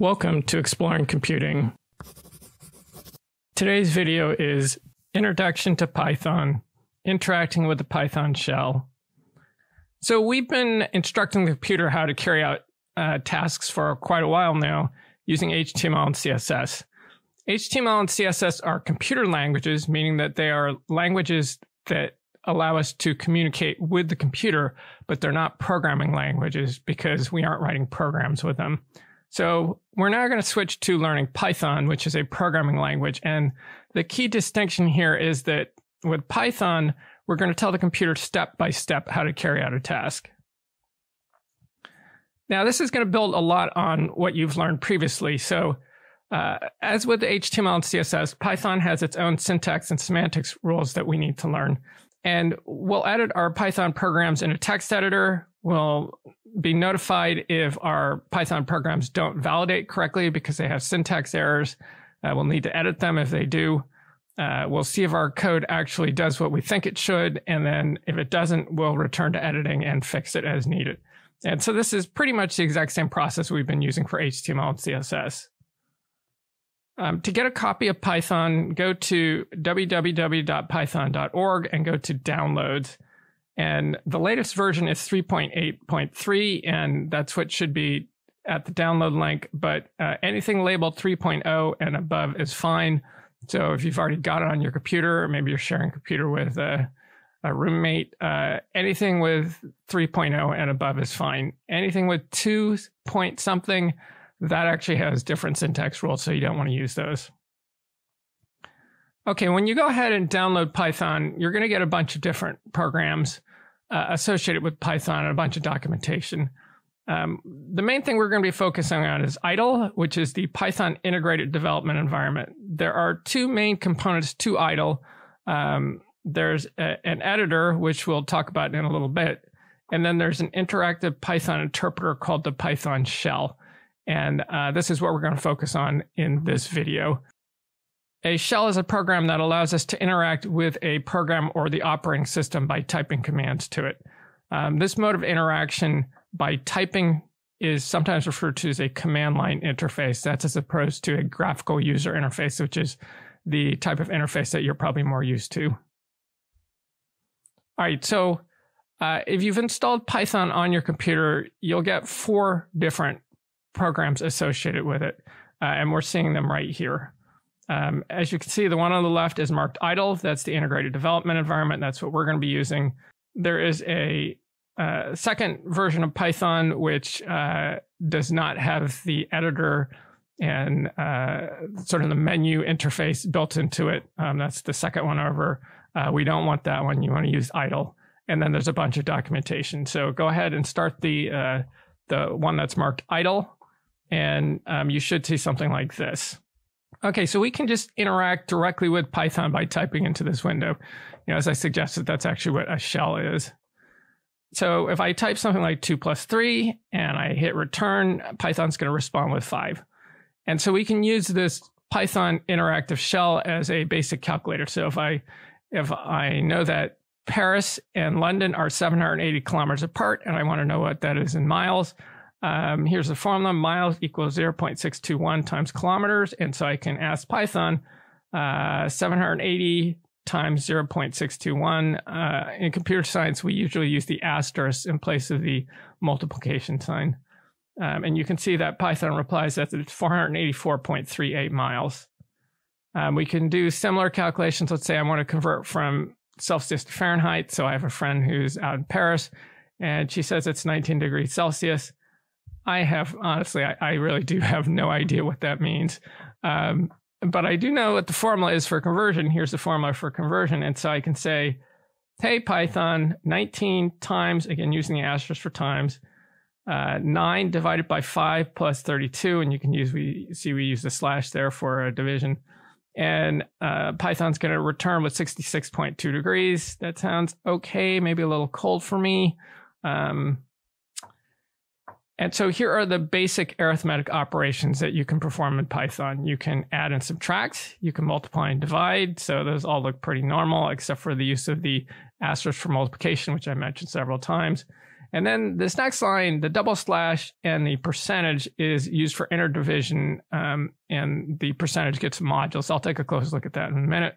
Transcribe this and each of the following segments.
Welcome to Exploring Computing. Today's video is Introduction to Python, Interacting with the Python Shell. So we've been instructing the computer how to carry out uh, tasks for quite a while now using HTML and CSS. HTML and CSS are computer languages, meaning that they are languages that allow us to communicate with the computer, but they're not programming languages because we aren't writing programs with them. So we're now going to switch to learning Python, which is a programming language. And the key distinction here is that with Python, we're going to tell the computer step by step how to carry out a task. Now, this is going to build a lot on what you've learned previously. So, uh, as with HTML and CSS, Python has its own syntax and semantics rules that we need to learn. And we'll edit our Python programs in a text editor. We'll be notified if our Python programs don't validate correctly because they have syntax errors. Uh, we'll need to edit them if they do. Uh, we'll see if our code actually does what we think it should. And then if it doesn't, we'll return to editing and fix it as needed. And so this is pretty much the exact same process we've been using for HTML and CSS. Um, to get a copy of Python, go to www.python.org and go to downloads. And the latest version is 3.8.3, and that's what should be at the download link. But uh, anything labeled 3.0 and above is fine. So if you've already got it on your computer, or maybe you're sharing a computer with a, a roommate, uh, anything with 3.0 and above is fine. Anything with 2 point something, that actually has different syntax rules, so you don't want to use those. Okay, when you go ahead and download Python, you're going to get a bunch of different programs uh, associated with Python and a bunch of documentation. Um, the main thing we're going to be focusing on is IDLE, which is the Python integrated development environment. There are two main components to IDLE. Um, there's a, an editor, which we'll talk about in a little bit, and then there's an interactive Python interpreter called the Python shell. And uh, this is what we're going to focus on in this video. A shell is a program that allows us to interact with a program or the operating system by typing commands to it. Um, this mode of interaction by typing is sometimes referred to as a command line interface. That's as opposed to a graphical user interface, which is the type of interface that you're probably more used to. All right, so uh, if you've installed Python on your computer, you'll get four different programs associated with it. Uh, and we're seeing them right here. Um, as you can see, the one on the left is marked idle. That's the integrated development environment. That's what we're going to be using. There is a uh, second version of Python, which uh, does not have the editor and uh, sort of the menu interface built into it. Um, that's the second one over. Uh, we don't want that one. You want to use idle. And then there's a bunch of documentation. So go ahead and start the uh, the one that's marked idle, and um, you should see something like this. Okay, so we can just interact directly with Python by typing into this window. You know, as I suggested, that's actually what a shell is. So if I type something like two plus three and I hit return, Python's going to respond with five. And so we can use this Python interactive shell as a basic calculator. So if I if I know that Paris and London are 780 kilometers apart and I want to know what that is in miles, um, here's the formula miles equals 0.621 times kilometers. And so I can ask Python uh, 780 times 0.621. Uh, in computer science, we usually use the asterisk in place of the multiplication sign. Um, and you can see that Python replies that it's 484.38 miles. Um, we can do similar calculations. Let's say I want to convert from Celsius to Fahrenheit. So I have a friend who's out in Paris and she says it's 19 degrees Celsius. I have honestly, I, I, really do have no idea what that means. Um, but I do know what the formula is for conversion. Here's the formula for conversion. And so I can say, hey, Python, 19 times, again, using the asterisk for times, uh, 9 divided by 5 plus 32. And you can use, we see we use the slash there for a division. And uh, Python's going to return with 66.2 degrees. That sounds okay, maybe a little cold for me. Um, and so here are the basic arithmetic operations that you can perform in Python. You can add and subtract, you can multiply and divide. So those all look pretty normal, except for the use of the asterisk for multiplication, which I mentioned several times. And then this next line, the double slash and the percentage is used for inner division, um, and the percentage gets modules. I'll take a close look at that in a minute.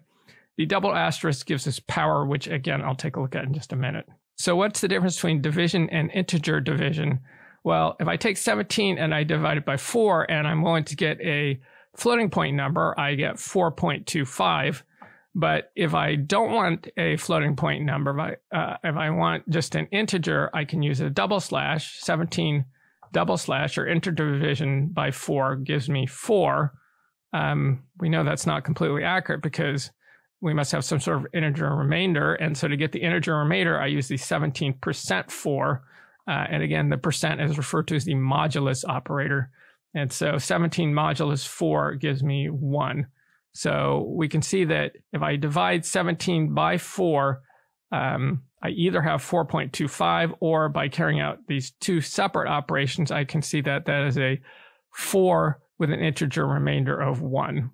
The double asterisk gives us power, which again, I'll take a look at in just a minute. So, what's the difference between division and integer division? well, if I take 17 and I divide it by four and I'm willing to get a floating point number, I get 4.25. But if I don't want a floating point number, if I, uh, if I want just an integer, I can use a double slash, 17 double slash or division by four gives me four. Um, we know that's not completely accurate because we must have some sort of integer remainder. And so to get the integer remainder, I use the 17% four, uh, and again, the percent is referred to as the modulus operator. And so 17 modulus 4 gives me 1. So we can see that if I divide 17 by 4, um, I either have 4.25 or by carrying out these two separate operations, I can see that that is a 4 with an integer remainder of 1.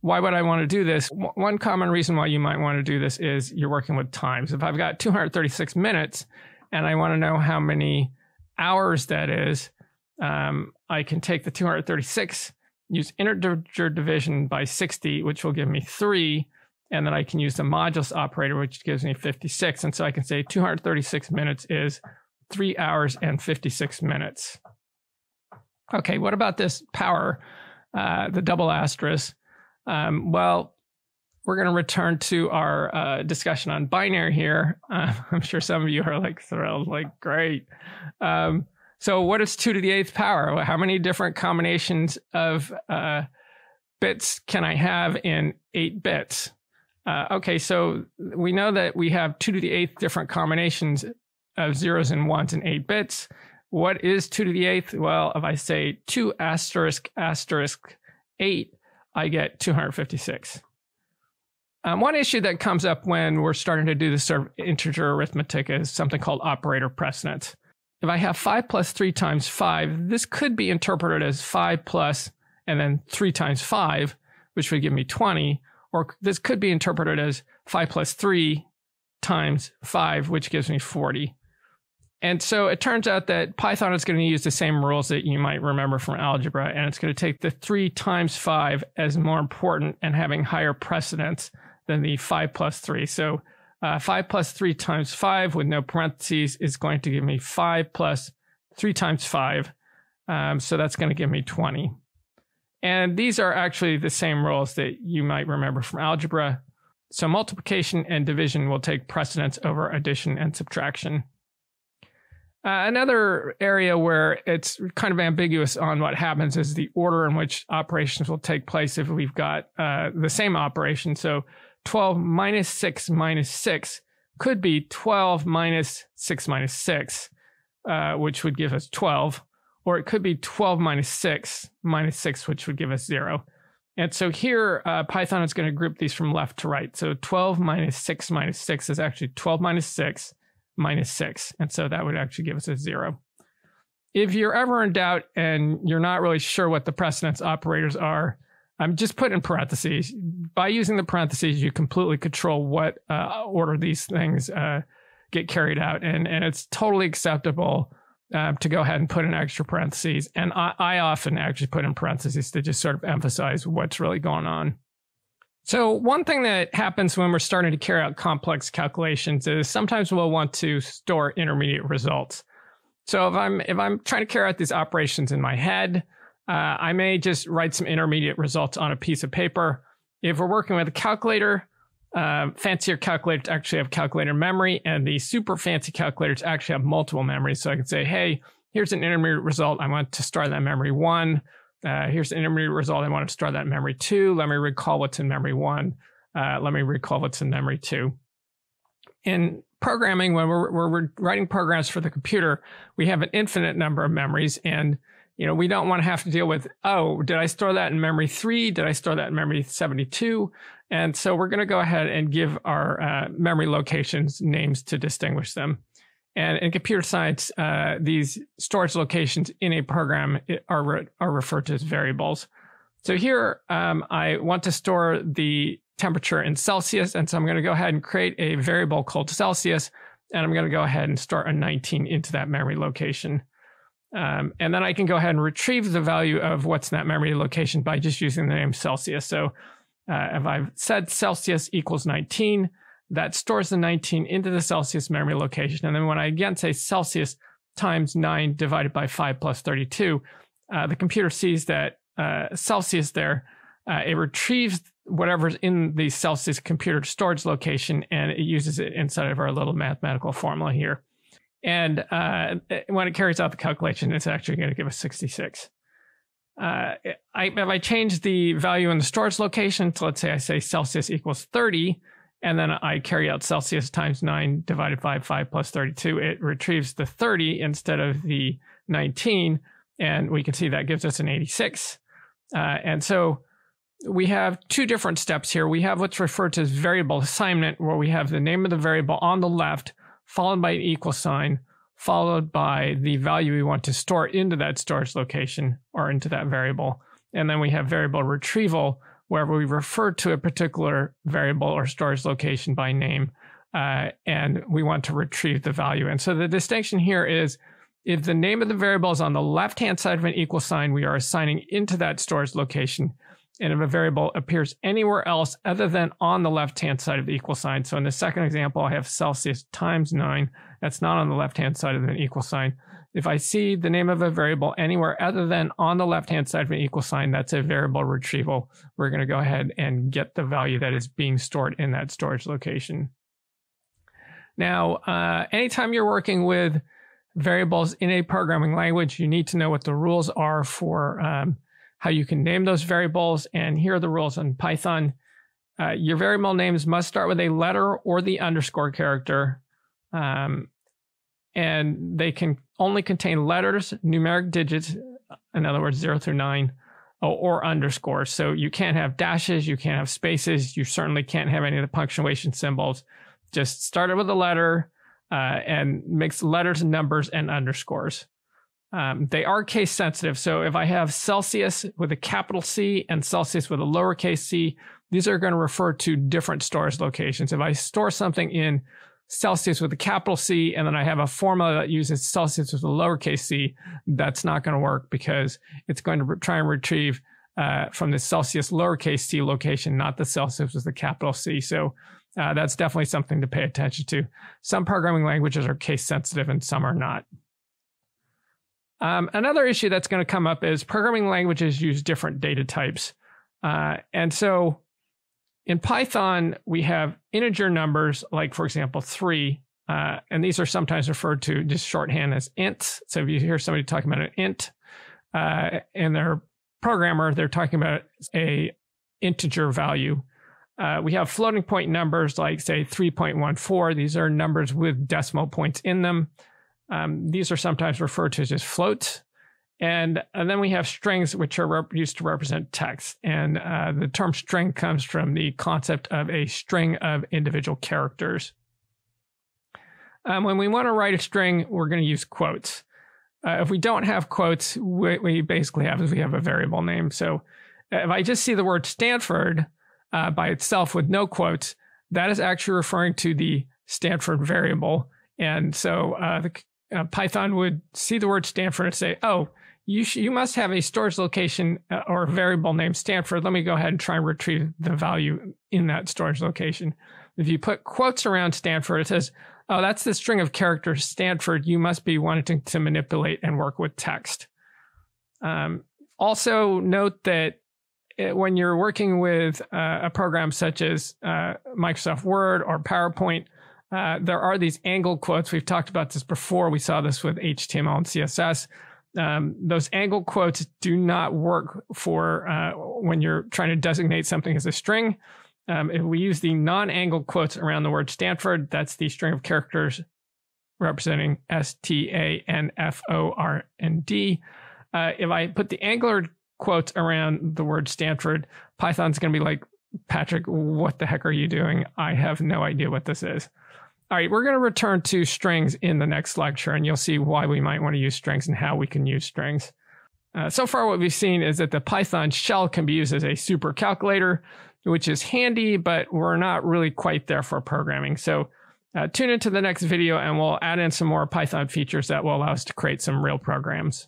Why would I want to do this? W- one common reason why you might want to do this is you're working with times. If I've got 236 minutes and I want to know how many hours that is, um, I can take the 236, use integer division by 60, which will give me three. And then I can use the modulus operator, which gives me 56. And so I can say 236 minutes is three hours and 56 minutes. Okay, what about this power, uh, the double asterisk? Um, well, we're going to return to our uh, discussion on binary here. Uh, I'm sure some of you are like thrilled, like great. Um, so, what is two to the eighth power? How many different combinations of uh, bits can I have in eight bits? Uh, okay, so we know that we have two to the eighth different combinations of zeros and ones in eight bits. What is two to the eighth? Well, if I say two asterisk asterisk eight, I get 256. Um, one issue that comes up when we're starting to do this sort of integer arithmetic is something called operator precedence. If I have 5 plus 3 times 5, this could be interpreted as 5 plus and then 3 times 5, which would give me 20. Or this could be interpreted as 5 plus 3 times 5, which gives me 40. And so it turns out that Python is going to use the same rules that you might remember from algebra, and it's going to take the 3 times 5 as more important and having higher precedence than the 5 plus 3. So uh, 5 plus 3 times 5 with no parentheses is going to give me 5 plus 3 times 5. Um, so that's going to give me 20. And these are actually the same rules that you might remember from algebra. So multiplication and division will take precedence over addition and subtraction. Uh, another area where it's kind of ambiguous on what happens is the order in which operations will take place if we've got uh, the same operation. So 12 minus 6 minus 6 could be 12 minus 6 minus 6, uh, which would give us 12, or it could be 12 minus 6 minus 6, which would give us 0. And so here, uh, Python is going to group these from left to right. So 12 minus 6 minus 6 is actually 12 minus 6 minus 6. And so that would actually give us a 0. If you're ever in doubt and you're not really sure what the precedence operators are, I'm just putting parentheses. By using the parentheses, you completely control what uh, order these things uh, get carried out, and and it's totally acceptable uh, to go ahead and put in extra parentheses. And I, I often actually put in parentheses to just sort of emphasize what's really going on. So one thing that happens when we're starting to carry out complex calculations is sometimes we'll want to store intermediate results. So if I'm if I'm trying to carry out these operations in my head uh, I may just write some intermediate results on a piece of paper. If we're working with a calculator, uh, fancier calculators actually have calculator memory, and the super fancy calculators actually have multiple memories. So I can say, hey, here's an intermediate result. I want to start that memory one. Uh, here's an intermediate result. I want to start that memory two. Let me recall what's in memory one. Uh, let me recall what's in memory two. In programming, when we're, we're, writing programs for the computer, we have an infinite number of memories, and you know, we don't want to have to deal with, oh, did I store that in memory three? Did I store that in memory 72? And so we're going to go ahead and give our uh, memory locations names to distinguish them. And in computer science, uh, these storage locations in a program are, re- are referred to as variables. So here um, I want to store the temperature in Celsius. And so I'm going to go ahead and create a variable called Celsius. And I'm going to go ahead and start a 19 into that memory location. Um, and then I can go ahead and retrieve the value of what's in that memory location by just using the name Celsius. So uh, if I've said Celsius equals 19, that stores the 19 into the Celsius memory location. And then when I again say Celsius times 9 divided by 5 plus 32, uh, the computer sees that uh, Celsius there. Uh, it retrieves whatever's in the Celsius computer storage location and it uses it inside of our little mathematical formula here. And uh, when it carries out the calculation, it's actually going to give us 66. Uh, I, if I change the value in the storage location to, let's say, I say Celsius equals 30, and then I carry out Celsius times 9 divided by 5 plus 32, it retrieves the 30 instead of the 19. And we can see that gives us an 86. Uh, and so we have two different steps here. We have what's referred to as variable assignment, where we have the name of the variable on the left followed by an equal sign, followed by the value we want to store into that storage location or into that variable. And then we have variable retrieval, where we refer to a particular variable or storage location by name, uh, and we want to retrieve the value. And so the distinction here is if the name of the variable is on the left hand side of an equal sign, we are assigning into that storage location and if a variable appears anywhere else other than on the left-hand side of the equal sign. So in the second example, I have Celsius times 9. That's not on the left-hand side of an equal sign. If I see the name of a variable anywhere other than on the left-hand side of an equal sign, that's a variable retrieval. We're going to go ahead and get the value that is being stored in that storage location. Now, uh, anytime you're working with variables in a programming language, you need to know what the rules are for um, how you can name those variables, and here are the rules in Python. Uh, your variable names must start with a letter or the underscore character, um, and they can only contain letters, numeric digits, in other words, zero through nine, or, oh, or underscores. So you can't have dashes, you can't have spaces, you certainly can't have any of the punctuation symbols. Just start it with a letter uh, and mix letters, numbers, and underscores. Um, they are case sensitive. So if I have Celsius with a capital C and Celsius with a lowercase c, these are going to refer to different storage locations. If I store something in Celsius with a capital C, and then I have a formula that uses Celsius with a lowercase c, that's not going to work because it's going to re- try and retrieve uh, from the Celsius lowercase c location, not the Celsius with the capital C. So uh, that's definitely something to pay attention to. Some programming languages are case sensitive and some are not. Um, another issue that's going to come up is programming languages use different data types. Uh, and so in Python, we have integer numbers, like, for example, three. Uh, and these are sometimes referred to just shorthand as ints. So if you hear somebody talking about an int uh, and their programmer, they're talking about a integer value. Uh, we have floating point numbers like, say, 3.14. These are numbers with decimal points in them. Um, these are sometimes referred to as just floats. And, and, uh, then we have strings, which are rep- used to represent text. And uh, the term string comes from the concept of a string of individual characters. Um, when we want to write a string, we're going to use quotes. Uh, if we don't have quotes, what we basically have is we have a variable name. So uh, if I just see the word Stanford uh, by itself with no quotes, that is actually referring to the Stanford variable. And so uh, the uh, Python would see the word Stanford and say, oh, you, sh- you must have a storage location uh, or or variable named Stanford. Let me go ahead and try and retrieve the value in that storage location. If you put quotes around Stanford, it says, oh, that's the string of characters Stanford. You must be wanting to, manipulate and work with text. Um, also, note that it, uh, when you're working with uh, a program such as uh, Microsoft Word or PowerPoint, uh, there are these angle quotes. We've talked about this before. We saw this with HTML and CSS. Um, those angle quotes do not work for uh, when you're trying to designate something as a string. Um, if we use the non-angle quotes around the word Stanford, that's the string of characters representing S T A N F O R N D. Uh, if I put the angular quotes around the word Stanford, Python's going to be like, Patrick, what the heck are you doing? I have no idea what this is. All right, we're going to return to strings in the next lecture, and you'll see why we might want to use strings and how we can use strings. Uh, so far, what we've seen is that the Python shell can be used as a super calculator, which is handy, but we're not really quite there for programming. So uh, tune into the next video, and we'll add in some more Python features that will allow us to create some real programs.